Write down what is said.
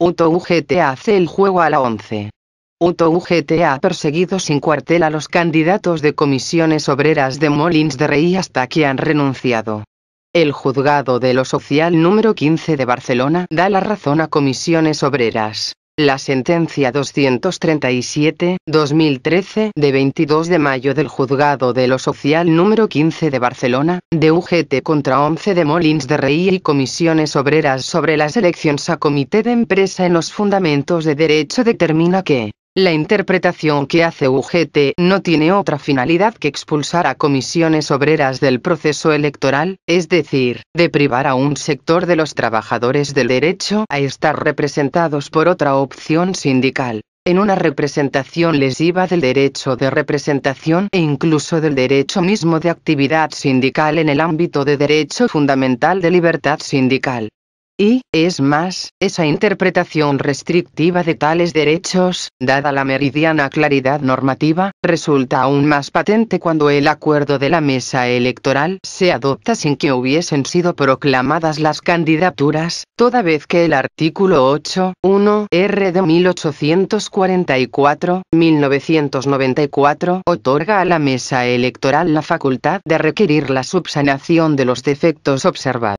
UTO hace el juego a la 11. UTO ha perseguido sin cuartel a los candidatos de comisiones obreras de Molins de Rey hasta que han renunciado. El juzgado de lo social número 15 de Barcelona da la razón a comisiones obreras. La sentencia 237-2013 de 22 de mayo del Juzgado de lo Social número 15 de Barcelona, de UGT contra 11 de Molins de Rey y Comisiones Obreras sobre las elecciones a Comité de Empresa en los Fundamentos de Derecho determina que, la interpretación que hace UGT no tiene otra finalidad que expulsar a comisiones obreras del proceso electoral, es decir, de privar a un sector de los trabajadores del derecho a estar representados por otra opción sindical en una representación lesiva del derecho de representación e incluso del derecho mismo de actividad sindical en el ámbito de derecho fundamental de libertad sindical y, es más, esa interpretación restrictiva de tales derechos, dada la meridiana claridad normativa, resulta aún más patente cuando el acuerdo de la mesa electoral se adopta sin que hubiesen sido proclamadas las candidaturas, toda vez que el artículo 8, R de 1844, 1994, otorga a la mesa electoral la facultad de requerir la subsanación de los defectos observados.